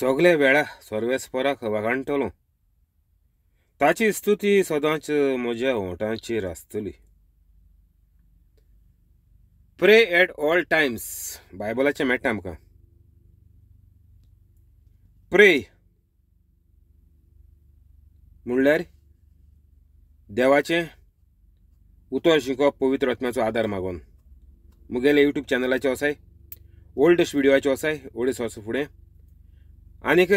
सगले वेळा सर्वेस्पराक वागांटलो ताची स्तुती सदांच म्हज्या ओंठांचेर आसतली प्रे एट ऑल टायम्स बायबलाचे मेळटा आमकां प्रे म्हणल्यार देवाचे उतर शिकप पवित्र रत्नाचो आदार मागोन मुगेले युट्यूब चॅनलाचे वसाय ओल्डस्ट व्हिडियोचे वसाय ओल्ड सोर्स फुडें आनीक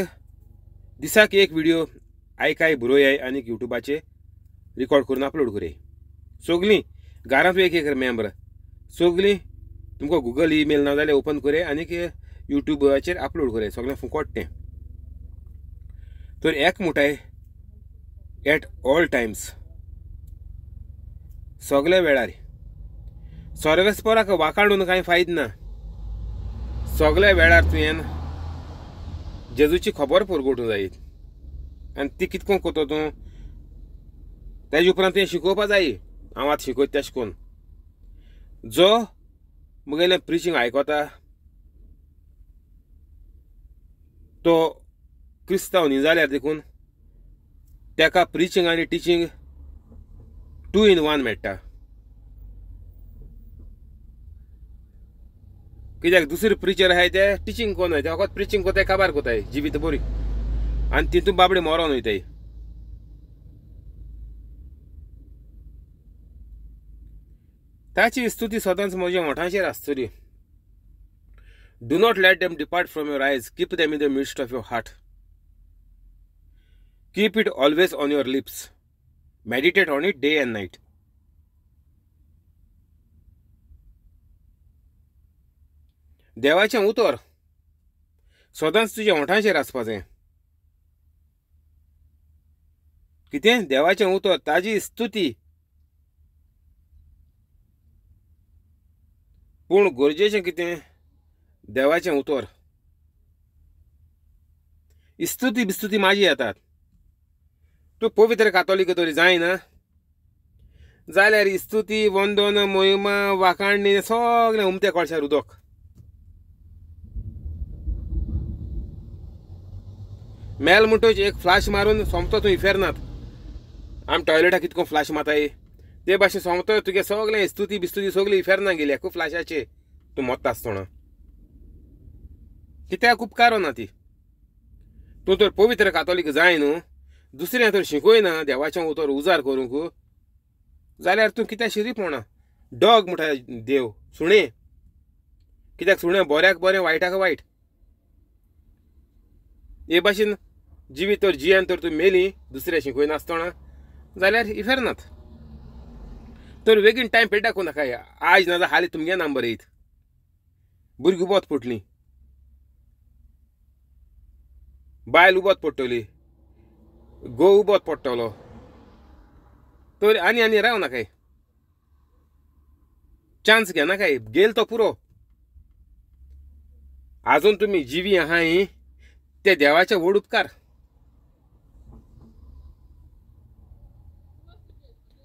दिसाक एक व्हिडिओ आयकाय बरोयाय आनीक युट्यूबाचे रिकॉर्ड करून अपलोड करे सोगलीं घरांत एक एक मेंबर सोगलीं तुमकां गुगल ईमेल ना जाल्यार ओपन करे आनीक युट्यूबाचेर अपलोड करे सगळें फुकट तें तर मुठाय एट ऑल टायम्स सगळ्या वेळार सोर्वेस्पराक वाकाडून कांय फायद ना सोगल्या वेळार तुवें जेजूची खबर परगोटूं जाईत। आनी ती कितको कोतो तूं तेजे उपरांत तुवें शिकोवपा जाय हांव आतां शिकोत तेश कोन जो म्हगेलें प्रिचींग आयकता तो क्रिस्तांव न्ही जाल्यार देखून ताका प्रिचींग आनी टिचींग टू इन वन मेळटा कित्याक दुसरे प्रिचर आहाय ते टिचींग कोन वयताय वखद प्रिचींग कोताय काबार कोताय जिवीत बरी आनी तितून बाबडे मरोन वयताय ताची स्तुती सदांच म्हज्या मोठांचेर आसतली do not let them depart from your eyes keep them in the midst of your heart keep it always on your lips meditate on it day and night देवाचें उतर सदांच तुज्या ओंठांचेर आसपाचें कितें देवाचें उतर ताजी स्तुती पूण गरजेचें कितें देवाचें उतर इस्तुती बिस्तुती माझी येतात तूं पवित्र कातोलीक तरी जायना जाल्यार इस्तुती वंदन मोहिमा वाखाणणी सगळें उमत्या कोळशार उदक मेल म्हणटच एक फ्लाश मारून सोमतो तूं इफेरनात आमी टॉयलेटाक कितको फ्लॅश माताय ते भाशेन सोमतो तुगे सगळे स्तुती बिस्तुती सगळी इफेरना गेली एकू फ्लाशाचे तूं मोत्ता आसतना कित्याक उपकारो ना ती तूं तर पवित्र कातोलीक जाय न्हू दुसऱ्या तर शिकोयना देवाचें उतर उजार करूंक जाल्यार तूं कित्याक शिरी पोणा डॉग म्हणटा देव सुणे कित्याक सुणें बऱ्याक बरें वायटाक वायट हे भाशेन जिवी तर जियान तर तूं मेली दुसऱ्या शिकय नासतना जाल्यार इफेरनात तर बेगीन टायम पेट दाखोव नाका आज नाजाल्यार हालीं तुमगे नाम बरयत भुरगीं उबत पडटलीं बायल उबोत पडटली गो उबोत पडटलो तर आनी आनी राव नाका चान्स घेनाकाय गेल तो पुरो आजून तुमी जिवी आहाय ते देवाचे वड उपकार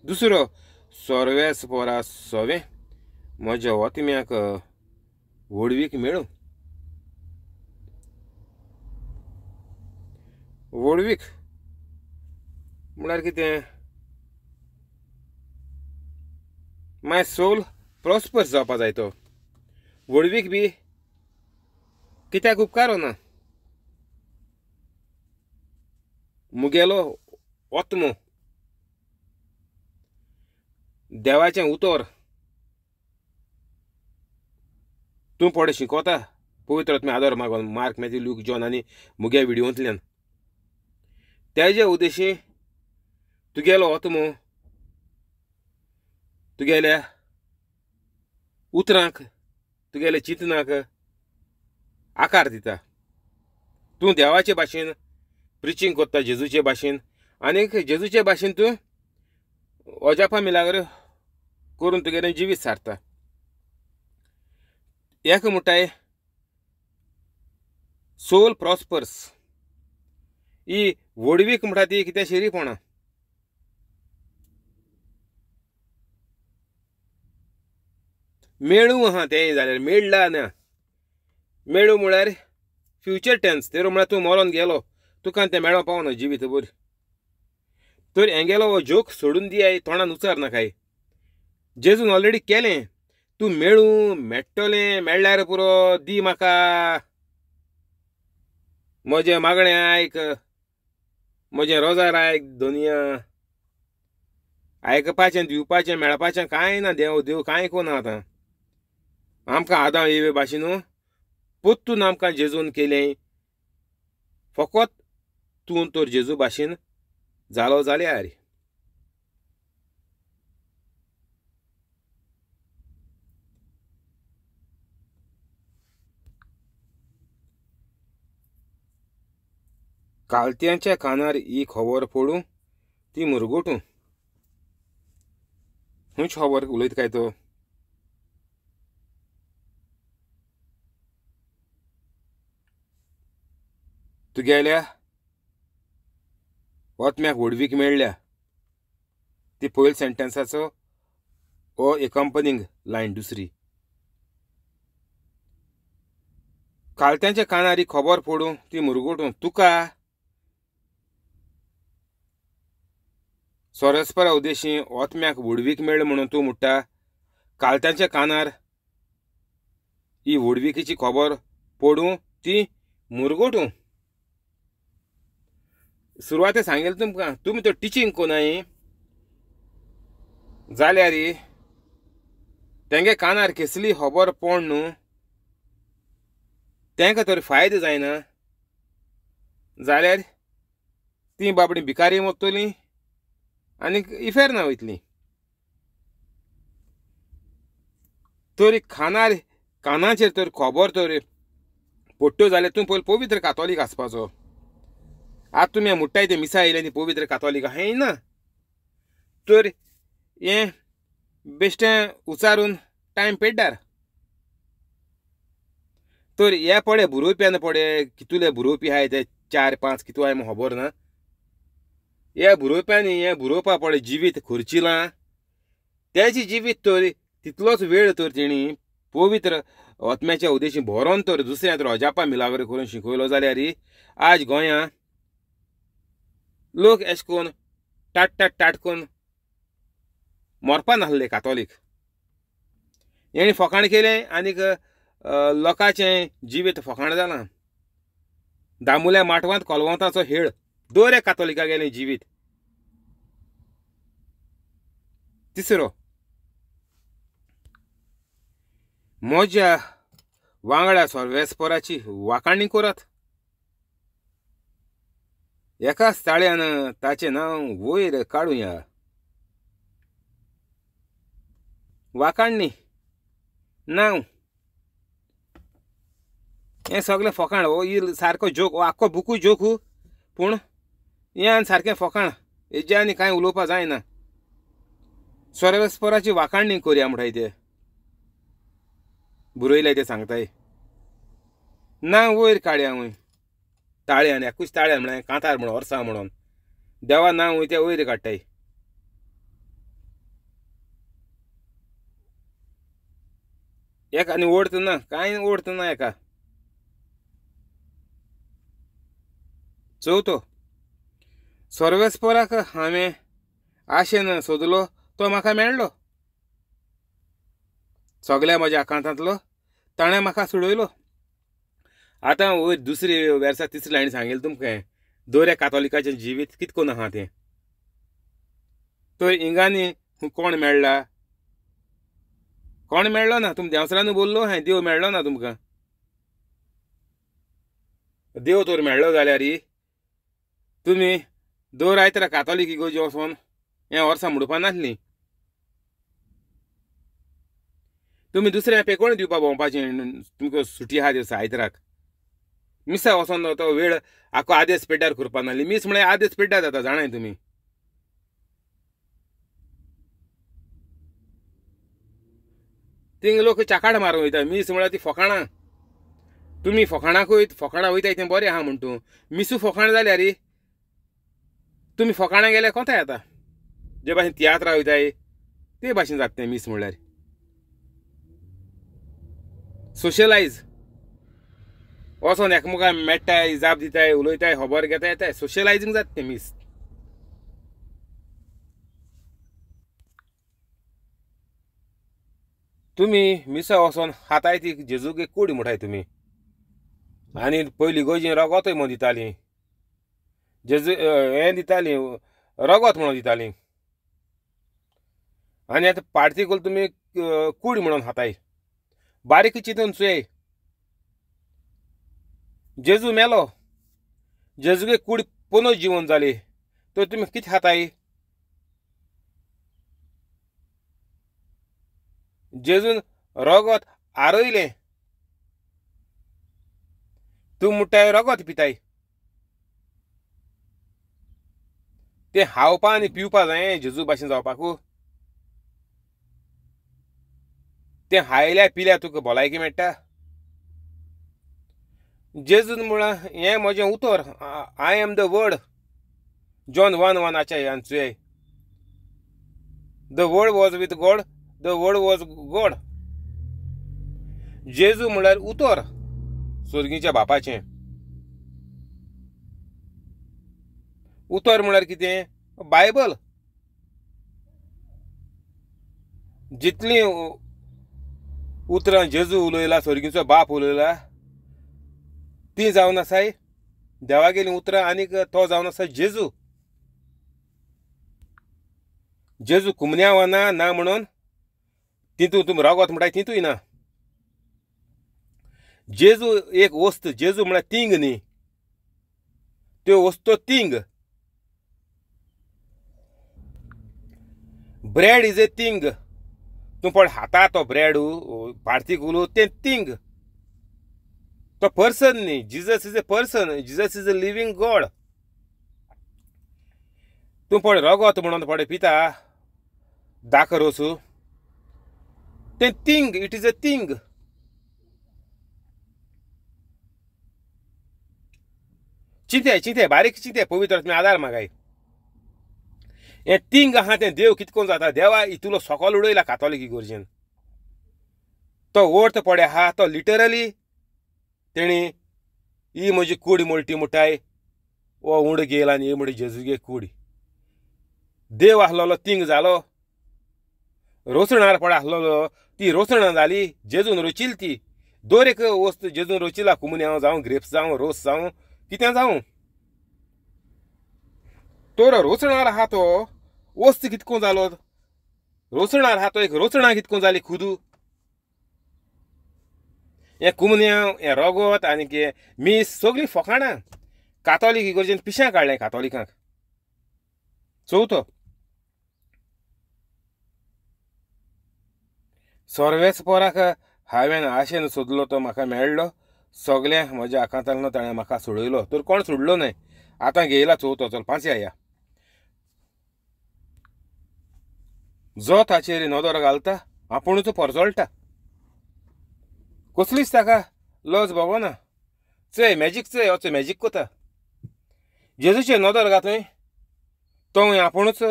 दुसरो सोरवेस पोरा सोवे म्हज्या वतम्याक वडवीक मेळू वडवीक म्हळ्यार कितें माय सोल प्रॉस्पर जावपा जाय तो वडवीक बी कित्याक उपकार ना मुगेलो ओत्मो देवाचें उतर तूं पोडे शिकोता पवित्र आत्मे आदर मागोन मार्क मॅथी लूक जॉन आनी मुगे व्हिडियोंतल्यान तेजे उद्देशी तुगेलो ओत्मो तुगेल्या उतरांक तुगेल्या चिंतनाक आकार दिता तूं देवाचे भाशेन प्रिचींग कोत्ता जेजूचे भाशेन आणि जेजूचे भाषेन तू अजापा मिलागर करून तुगेलें जिवीत सारता एक म्हणटाय सोल प्रॉस्पर्स ही वडवीक म्हणटा ती कितें कोणा मेळू आहा ते जाल्यार मेळ्ळा ना मेळू म्हळ्यार फ्युचर टेन्स तेरो म्हळ्यार तूं मरोन गेलो तुका तें मेळो पावना जिवीत बरी तर एंगेलो हो जोक सोडून दिया तोंडान उचार नाकाय जेजून ऑलरेडी केलें तूं मेळूं मेळटलें मेळ्ळ्यार पुरो दी म्हाका म्हजें मागणें आयक म्हजें रोजार आयक दोनिया आयकपाचें दिवपाचें मेळपाचें कांय ना देव देव कांय कोना आतां आमकां आदां येवे भाशेन पोत्तून आमकां जेजून केलें फकत तूं तर जेजू भाशेन जालो जाल्यार कालत्यांच्या कानार ही खबर पडूं ती मुरगुटूं खंयच खबर उलयत काय तो तुगेल्या वोत्म्याक व्हडवीक मेळ्ळ्या ती पयल सेंटेन्साचो ओ एकंपनींग लायन दुसरी कालत्यांच्या कानार ही खबर फोडूं ती मुरगोटूं तुका सोरस्परा उद्देशी ओतम्याक व्हडवीक मेळ म्हणून तूं म्हणटा कालत्यांच्या कानार ही व्हडविकेची खबर पडूं ती मुरगोटूं सुरवाते सांगेल तुमकां तुमी तो टिचींग कोनाय जाल्यार तेंगे कानार केसली खबर पोण न्हू तेंका तरी फायदो जायना जाल्यार ती बाबडी भिकारी वतली आनी इफेर ना वयतली तरी खानार कानाचेर तर खबर तर पडट्यो जाल्यार तूं पयलीं पवित्र कातोलीक आसपाचो ಆತ್ಮೀಯ ಮುಟ್ಟೈತೆ ಮಿಸಾ पवित्र कातोली ಕಥೋಲಿಕ ना तर हे बेश्टें उचारून टाईम पेड्डार तर हे पडे बरोवप्यान पडे कितुले बुरोवपी आहे ते चार पाच कितू आहे खबर ना हे बरोवप्यांनी हे बुरोवपा पडे जिवीत खुर्चिलां त्याची जिवीत तर तितलोच वेळ तर तिणी पवित्र आत्म्याच्या उद्देशी भरोन तर दुसऱ्या तर अजापा मिलाग्र करून शिकयलो जाल्यार आज गोया लोक एश कोन टाट टाट टाट कोन मरपा नासले कातोलीक हेणी फकाण केलें आनीक लोकांचें जिवीत फकाण जालां दामुल्या माटवांत कोलवंताचो हेळ दोरे कातोलिका गेलें जिवीत तिसरो म्हज्या वांगडा सोर्वेस्पोराची वाकाणी कोरत एकाच ताळ्यानं ताचे नाव वयर काढूया वाकाडणी नाव हें सगळे फोकाण हो इल सारको जोक हो आख्खो बुकूय जोक पूण हें सारकें फोकाण हेजे आनी कांय उलोवपा जायना स्वरस्पराची वाकाणणी करया म्हणटाय ते बुरयलाय ते सांगताय ना वयर काडया हूंय ताळ्यान एकूच ताळ्यान म्हणा कांतार म्हणून वर्सां म्हणून देवा वय वयते वयर काडटाय एक आनी ओडत ना कांय ओडत ना एका चवथो सर्वेस्पराक हांवें आशेन सोदलो तो म्हाका मेळ्ळो सगळ्या म्हज्या आकांतांतलो ताणें म्हाका सोडयलो आता वयर दुसरी वेर्सा तिसरी लायन सांगेल तुमकां दोऱ्या कातोलिकाचें जिवीत कितकोन आहा तें तर इंगांनी कोण मेळ्ळा कोण मेळ्ळो ना तुम देंवसरान बोललो हांवें देव मेळ्ळो ना तुमकां देव तर मेळ्ळो जाल्यार तुमी दोर आयतारा कातोलीक इगोजी वचोन हें वर्सां म्हणपा नासलीं तुमी दुसऱ्या पेकोण दिवपा भोंवपाचें तुमकां सुटी आहा दिवसा आयताराक मिसा वसोन तो वेळ आखो आदेश पेड्यार करपा नाली मीस म्हळ्यार आदेश पेड्यार जाता जाणाय तुम्ही थिंग लोक चाकाड मारूं वयता मीस म्हळ्यार ती फकाणां तुमी फकाणाक वयत फोकाणां वयताय तें बरें आहा म्हण तूं मिसू फोकाण जाल्यार रे तुमी फोकाणां गेल्यार कोताय येता जे भाशेन तियात्रां वयताय ते भाशेन जाता तें मीस म्हळ्यार सोशलायज वसोन एकमेकां मेळटाय जाप दिताय उलयताय खबर घेता येताय सोशलायजींग जाता ते मिस तुमी मिसा वचोन हाताय ती जेजूगे कोडी म्हणटाय तुमी आनी पयलीं गोंयची रगोतय म्हण दितालीं जेजू हें दितालीं रगत म्हणून दितालीं आनी आतां पार्टिकल तुमी कूड म्हणून हाताय बारीक चिंतून चुये जेजू मेलो जेजुगे कूड पुनः जीवन जाले तर तुम्ही किती हाताई? जेजून रगत आरोयले तू मुट्टाय रगत पिताय ते हावपा आणि पिवपा जाय जेजू भाशेन जावपाकू ते हायल्या पिल्या तुका भलायकी मेळटा जेजून म्हणा हे म्हजें उतर I am the word John one वनाचे हांचुये the word was with God the word was God जेजू म्हळ्यार उतर स्वर्गीच्या बापाचें उतर म्हळ्यार कितें बायबल जितलीं उतरां जेजू उलयला सोर्गीचो बाप उलयला ती जावन आसाय देवागेली उतरां आणि तो जाऊन आसा जेजू जेजू कुमन्या वना ना म्हणून तितू तुम्ही रागवत म्हणटा तितूय ना जेजू एक वस्त जेजू म्हळ्यार तींग न्ही त्यो वस्तो तींग ब्रेड इज ए तींग तूं पण हाता तो ब्रेड पार्तीक उलू ते तींग तो पर्सन नी Jesus is a person Jesus is a living God तू पळय रगत म्हणून पळय पिता दाखर वचू ते thing it is a thing चिंते चिंते बारीक चिंते पवित्र आधार आदार मागाय हें थिंग आहा तें देव कितकोन जाता देवा हितुलो सकल उडयला की गोरजेन तो वर्थ पडे आहा तो लिटरली तेणी ही म्हजी कूड मोलटी मुठाय वो उंड गेला आनी ही म्हणजे जेजुगे कूड देव आसलो तींग जालो रोसणार पड आसलो ती रोसणां जाली जेजून रोचिल ती दर एक वस्त जेजून रोचिला हांव जावं ग्रेप्स जावं रोस जावं कितें जावं तर रोचणार आहा तो वस्त कितको जालो रोचणार आहा तो एक रोचणा कितको जाली खुदू हे कुमन्या हे रगत आनी कितें मीस सगळीं फकाणां कातोलीक इगर्जेन पिशां काडलें कातोलिकांक चवथो सोर्वेस्पोराक हांवें आशेन सोदलो तो म्हाका मेळ्ळो सगळें म्हज्या आकांतान ताणें म्हाका सोडयलो तर कोण सोडलो न्हय आतां घेयला चवथो चल पांचया या जो ताचेर नदर घालता आपुणूच परजोळटा कसलीच ताका लज भोगना चय मॅजिक चय वचो मॅजिक कोता जेजूचे नदर थंय तो आपुणूच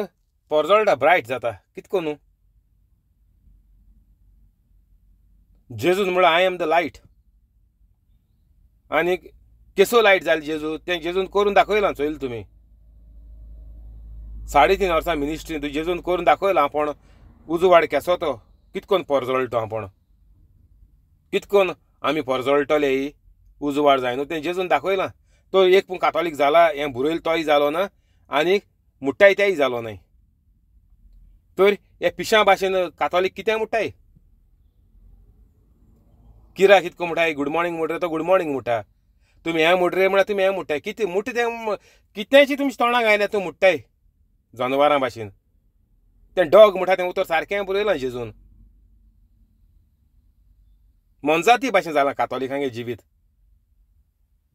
परजळटा ब्रायट जाता कितको न्हू जेजून म्हळ्यार आय एम द लायट आनी केसो लायट जाली जेजू तें जेजून करून दाखयलां चोयल तुमी साडे तीन वर्सां मिनिस्ट्री जेजून करून दाखयलां आपण उजवाड केसो तो कितकोन पोरजोळटो आपण कितकोन आमी परजळटले उजवाड जाय न्हू तें जेजून दाखयलां तो एक पूण कातोलीक जाला हें बुरयल तोय जालो ना आनीक मुट्टाय तेय जालो न्हय तर हे पिशा भाशेन कातोलीक कितें मुठाय किरा कितको म्हणटा गुड मॉर्निंग म्हणटा तो गुड मॉर्निंग म्हणटा तुमी हें मुट रे म्हणल्यार तुमी हें मुट्टाय कितें मुट तें कितेंशी तुमी तोंडाक आयल्या तूं मुट्टाय जनावरां भाशेन तें डॉग म्हणटा तें उतर सारकें बरयलां जेजून मोनजाती भाशेन जालां कातोलिकांगे जिवीत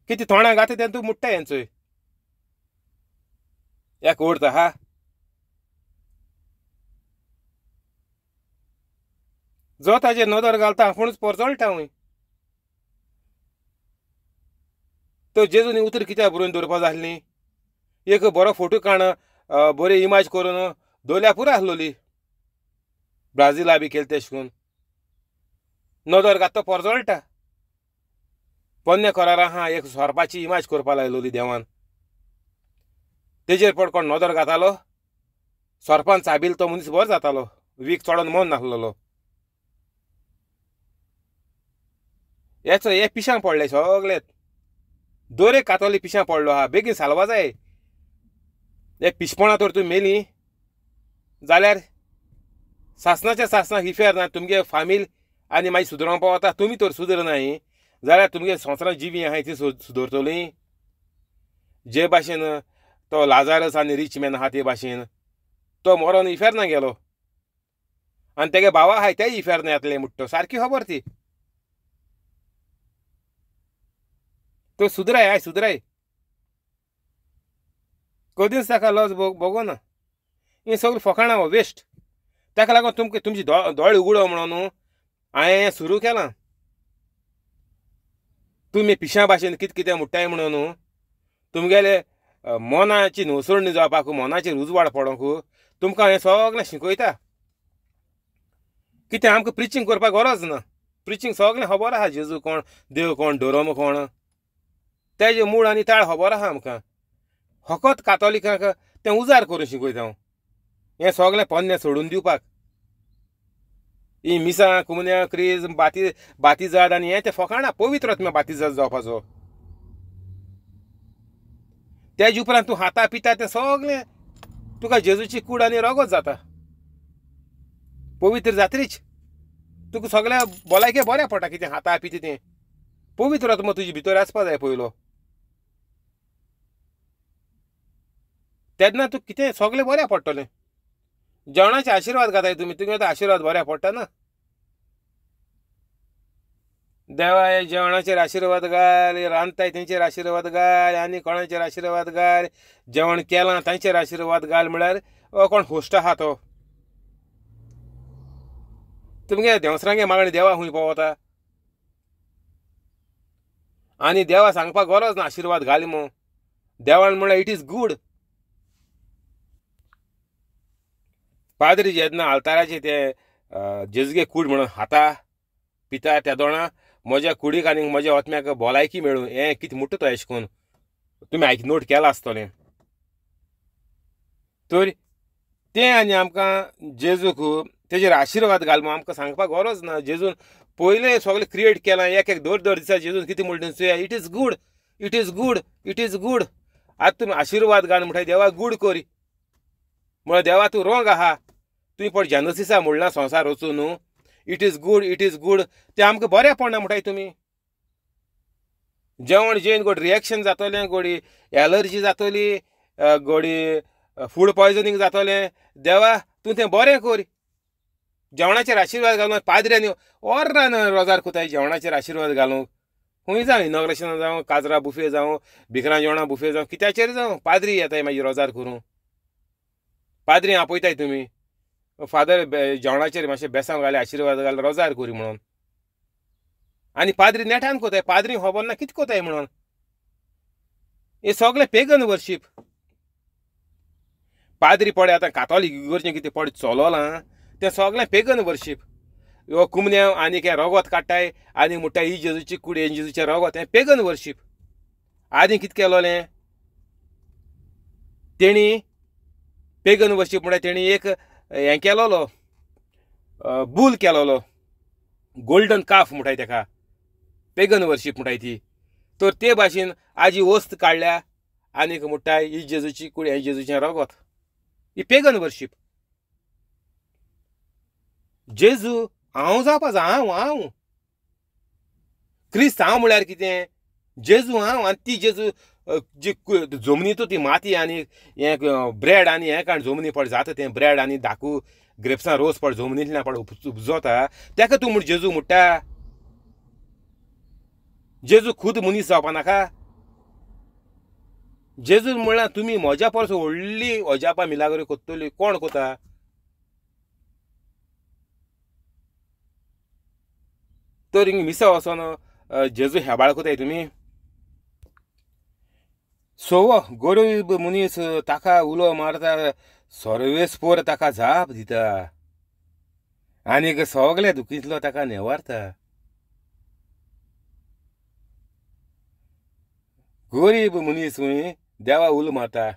किती थोणा गाते ते तूं मुट्टा हेंचोय एक उरता आहा जो ताजे नदर घालता आपूणच पोरजोळटा हूंय तो जेजून उतर कित्याक बरोवन दवरपा जाय एक बरो फोटो काण बरी इमेज करून दोल्या पुरो आसलोली ब्राझिला बी केले तेश करून नदर घात तो परजळटा पोन्ने करारा हा एक सोरपाची इमाज करपा लायलोली देवान तेजेर पड कोण नदर घातालो सोरपान चाबील तो मनीस बरो जातालो वीक चडोन मन नासलो येचो हे पिशां पडले सगळे दोरे कातोली पिशां पडलो हा बेगीन सालवा जाय हे पिशपणां तर तुमी मेली जाल्यार सासनाच्या सासनाक इफेर ना तुमगे फामील आणि मागीर सुदरोंक पावता तुमी तर सुदरनाय जाल्यार तुमगे संवसारांत जिवी आहाय ती सुदरतली जे भाशेन तो लाजारस आनी रिच मॅन आहा ते भाशेन तो मरोन इफेर्ना गेलो आनी तेगे भावा आहाय तेय इफेर्ना येतले म्हूण तो सारकी खबर ती तो सुदराय आय सुदराय कधीच ताका लज ना हे सगळें फकाणां वेस्ट हो ताका लागून तुमकां तुमची दोळे उगडो म्हणून हांवें सुरू केलां तुमी पिश्यां भाशेन कित कितें म्हणटाय म्हणून तुमगेले मोनाची न्हवसोडणी जावपाक मोनाची उजवाड पडोंक तुमकां हें सगळें शिकयता कितें आमकां प्रिचींग करपाक गरज ना प्रिचींग सगळें खबर आसा जेजू कोण देव कोण डोरोम कोण तेजे मूळ आनी ताळ खबर आहा आमकां फकत कातोलिकांक तें उजार करून शिकयता हांव हें सगळें पोन्नें सोडून दिवपाक ही मिसां कुमन्या क्रीज बाती बातीजाद आनी हें तें फकाणां पवित्र बाती जाड जावपाचो तेजे उपरांत तूं हाता पिता तें सगळें तुका जेजूची कूड आनी रगत जाता पवित्र जात्रीच तुका सगळ्या भलायके बऱ्या पडटा कितें हाता पिता तें पवित्र आत्मा तुजे भितर आसपा जाय पयलो तेन्ना तुका कितें सगळें बऱ्या पडटलें जेवणाचे आशीर्वाद घाताय तुम्ही तुम्ही आता आशीर्वाद बऱ्या पडटा ना देवा जेवणाचेर आशीर्वाद घाल रांदताय तेंचेर आशीर्वाद घाल आनी कोणाचेर आशीर्वाद घाल जेवण केलां तांचेर आशीर्वाद घाल म्हळ्यार कोण होस्ट आहा तो हो? तुमगे देंवसरांगे मागणी देवा खूंय पावता आनी देवा सांगपाक गरज ना आशिर्वाद घाल मो देवान म्हळ्यार इट इज गूड पाद्री जेदना आलताराचे ते जेजगे कूड म्हणून हाता पिता त्या दोणा म्हज्या कुडीक आनी म्हज्या वतम्याक भलायकी मेळूं हें कितें मुट्टा तो अशें करून तुमी आयक नोट केला आसतलें तर तें आनी आमकां जेजूक तेजेर आशिर्वाद घाल म्हूण आमकां सांगपाक गरज ना जेजून पयलें सगळें क्रिएट केलां एक एक दर दर दिसा जेजून कितें म्हणटा it is good it is good it is good आतां तुमी आशिर्वाद घाल म्हणटा देवा गूड करी म्हण देवा तू रोंग आहा तुवें पण जॅनसिसा म्हणला संवसार वचू न्हू it is good it is good ते आमकां बरें पडना म्हणटाय तुमी जेवण जेवन गोड रिएक्शन जातलें गोडी एलर्जी जातली गोडी फूड पॉयजनींग जातलें देवा तूं तें बरें कर जेवणाचेर आशिर्वाद घालून पाद्र्यांनी रान रोजार कोताय जेवणाचेर आशिर्वाद घालूंक खूंय जावं इनॉग्रेशनां जावं काजरा बुफे जावं भिकरां जेवणां बुफे जावं कित्याचेर जावं पाद्री येताय मागीर रोजार करूं पाद्री आपयताय तुमी फादर जेवणाचेर मातशें बेसान घाले आशिर्वाद घाल रोजार कोरी म्हणून आनी पाद्री नेटान कोताय पाद्री खबर हो ना कितें कोताय म्हणून हे सगळे पेगन वर्शीप पाद्री पडे आतां कातोली इगोरचें कितें पड चलोलां तें सगळें पेगन वर्शीप यो कुमन्या आनी हें रगत काडटाय आनी म्हणटा ही जेजूची कुड हे जेजूचें रगत हें पेगन वर्शीप आदी कितें केलोलें तेणी पेगन वर्शीप म्हणल्यार तेणी एक हें केलोलो बूल केलोलो गोल्डन काफ म्हणटाय तेका पेगन वर्शीप म्हणटाय ती तर ते भाशेन आजी वस्त काडल्या आनीक म्हणटाय ही जेजूची कुडी हे जेजूचें रगत ही पेगन वर्शीप जेजू हांव जावपाचो हांव हांव क्रिस्त हांव म्हळ्यार कितें जेजू हांव आनी ती जेजू जी जमनीतू ती माती आनी हे ब्रेड आनी हे कारण जमनी पड जाता तें ब्रेड आनी धाकू ग्रेप्सां रोस पड जमनींतल्यान पड उपजोता तेका तूं म्हूण जेजू म्हणटा जेजू खुद मनीस जावपा नाका जेजू म्हणलां तुमी म्हज्या परस व्हडली अजापा मिलागरी कोत्तली कोण कोता तर हिंग मिसा वचोन जेजू हेबाळ कोताय तुमी सोव गरीब मुनीस ताका उलो मारता सर्वेस पोर ताका जाप दिता आनीक सगळे दुखीतलो ताका नेवारता गरीब मनीस देवा उल मारता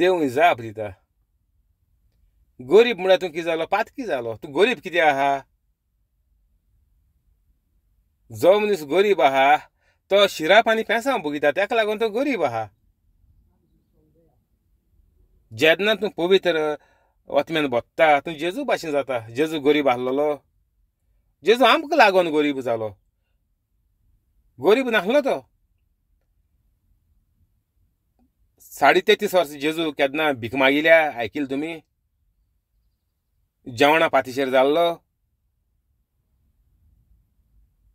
देव जाप दिता गरीब म्हळ्यार तूं कितें जालो पातकी जालो तूं गरीब कितें आहा जो मनीस गरीब आहा तो शिरा पाणी पेसा भोगिता तेका लागून तो गरीब आहा जेदना तू पवित्र वतम्यान भोगता तू जेजू भाशेन जाता जेजू गरीब आसलेलो जेजू आमकां लागून गरीब जालो गरीब नासलो तो साडे तेतीस वर्स जेजू केन्ना भीक मागिल्या आयकिल तुमी जेवणा पातीशेर जाल्लो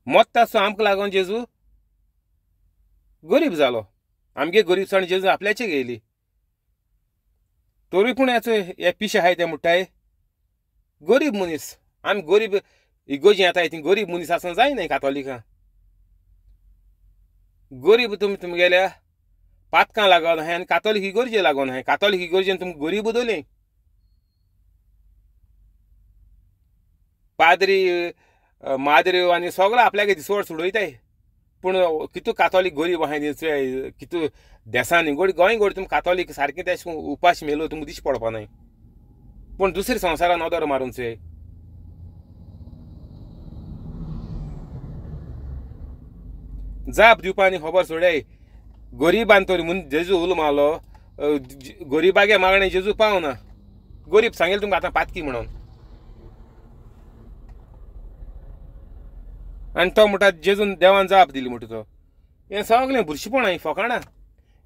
सो आमकां लागून जेजू गरीब झालो आमगे सण जेजून आपल्याचे गेली तोरी पूण हे पिशे आहाय ते म्हणटाय गरीब मनीस आमी गरीब इगोजी येताय ती गरीब मनीस आसूं जायना कातोलिकां गरीब तुमी तुमगेल्या पातकां लागोन हांवें आणि कातोलीक इगोरजे लागोन आहे कातोलीक इगोरजेन तुमकां गरीब उदोलें पाद्री माद्रेव आणि सगळो आपल्या दिसवड सोडयताय पूण कितू कातोलीक गोरी आहाय दिसचे कितू देसांनी गोडी गोंय गोड तुमी कातोलीक सारकें ते उपास मेलो तुमकां दिश्टी पडपा न्हय पूण दुसरे संवसारान नदर मारून चोय जाप दिवपानी खबर सोडय गोरिबान तरी म्हणून जेजू उलो मारलो गरिबागे मागणे जेजू पावना गरीब सांगेल तुमकां आतां पातकी म्हणून आनी तो म्हणटा जेजून देवान जाप दिली म्हणटा तो हें सगलें बुरशीपणां हीं फोकाणां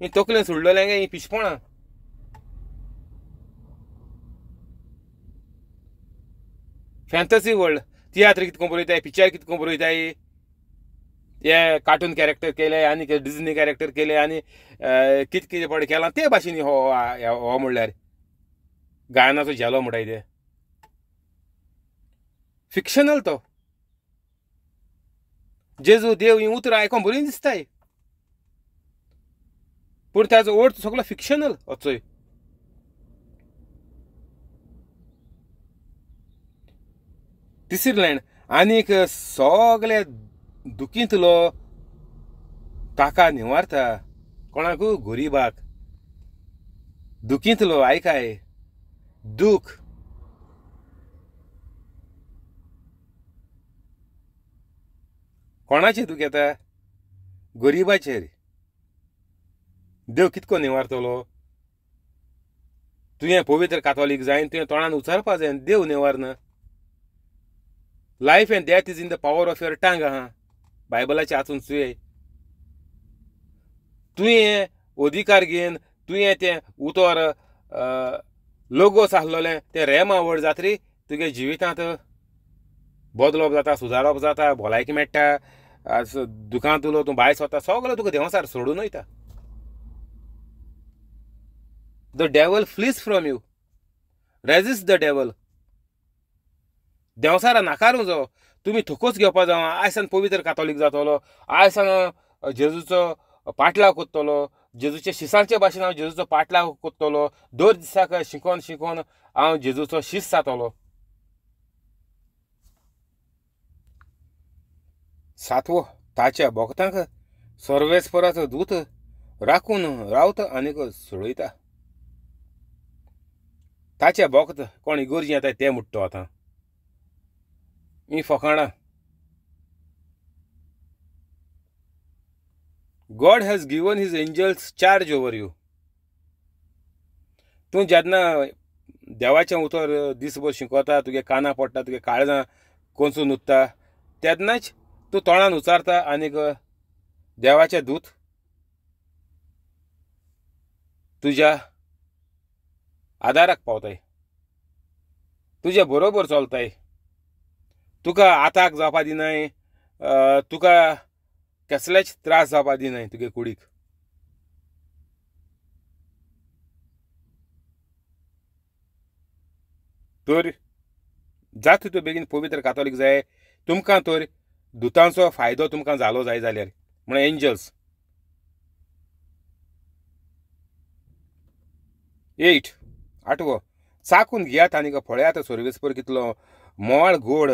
हीं तकलें सोडलेलें गे हीं पिशपणां फॅन्टसी वर्ल्ड तियात्र कितको बरयताय पिक्चर कितको बरयताय हे कार्टून कॅरेक्टर केले आनी डिजनी कॅरेक्टर केले आनी कित कितें पड केलां ते भाशेन हो हो म्हणल्यार गायनाचो झेलो म्हणटाय ते फिक्शनल तो जेजू देव ही उतर आयकोन बरी दिसताय पूण ताजो ओढ सगळो फिक्शनल अचोय तिसरी आनीक सगळे दुखींतलो ताका निवारता कोणाकूय गोरिबाक दुखींतलो आयकाय दुख कोणाचे तू घेता गरिबाचेर देव कितको निवारतलो तुवें पवित्र कातोलीक जायन तुवें तोंडान उचारपा जाय देव नेवारन life and death is in the power of your tongue आहा बायबलाचे सुये तुवें तुवें अधिकार घेवन तुवें तें उतोर लोगोस आसलोलें तें रेमा व्हड जात्री तुगे जिवितांत बदलप जाता सुदारप जाता भलायकी मेळटा दुकानांत उलो तू भायर स्वता सगळं तुका देंवसार सोडून वयता the devil flees from you resist the devil देवसारा नाकारूं जो तुमी थोकोच घेवपा जावं आयसान पवित्र कातोलीक जातलो आयसान जेजूचो पाटलाव कोत्तलो जेजूच्या शिसांचे भाशेन हांव जेजूचो पाटलाव कोत्तलो दर दिसाक शिकोन शिकोन हांव जेजूचो शिस जातलो सातवो ताच्या भोगतांक सर्वेस्पराचो दूत राखून रावता आनीक सुळयता ताचे भोगत कोण इगोरजी येता ते मुट्टो आतां मी फकाणां God has given his angels charge over you तूं जेन्ना देवाचें उतर दिसभर शिकोता तुगे कानां पडटा तुगे काळजां कोंसून उत्ता तेन्नाच तू तोंडान उचारता आणि देवाचे दूत तुझ्या आदाराक पावताय तुज्या बरोबर चलताय तुका आताक जावपा दिनाय तुका कसलेच त्रास जावपा दिनाय तुगे कुडीक तर जात तो बेगीन पवित्र कातोलीक जाय तुमकां तर दुतांचो फायदो तुमकां जालो जाय जाल्यार म्हण एंजल्स एट आठवो चाकून घेयात आनीक पळयात सोर्वेस्पर कितलो मोळ गोड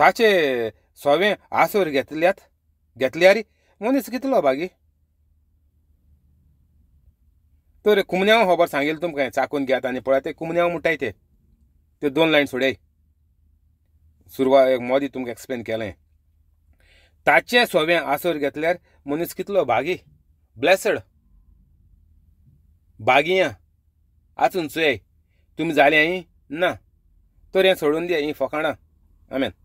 ताचे सोवें आसोर घेतल्यात घेतल्यार मनीस कितलो बागी तर कुमन्यांव खबर हो सांगेल तुमकां चाकून घेयात आनी पळयात ते कुमन्यांव म्हणटाय ते दोन लायन सोडय एक मोदी तुमकां एक्सप्लेन केलें ताचे सोवें आसोर घेतल्यार मनीस कितलो भागी ब्लेसड भागियां आचून तुम्ही तुमी जाले ना तर हें सोडून दिया ही फकाणां आमेन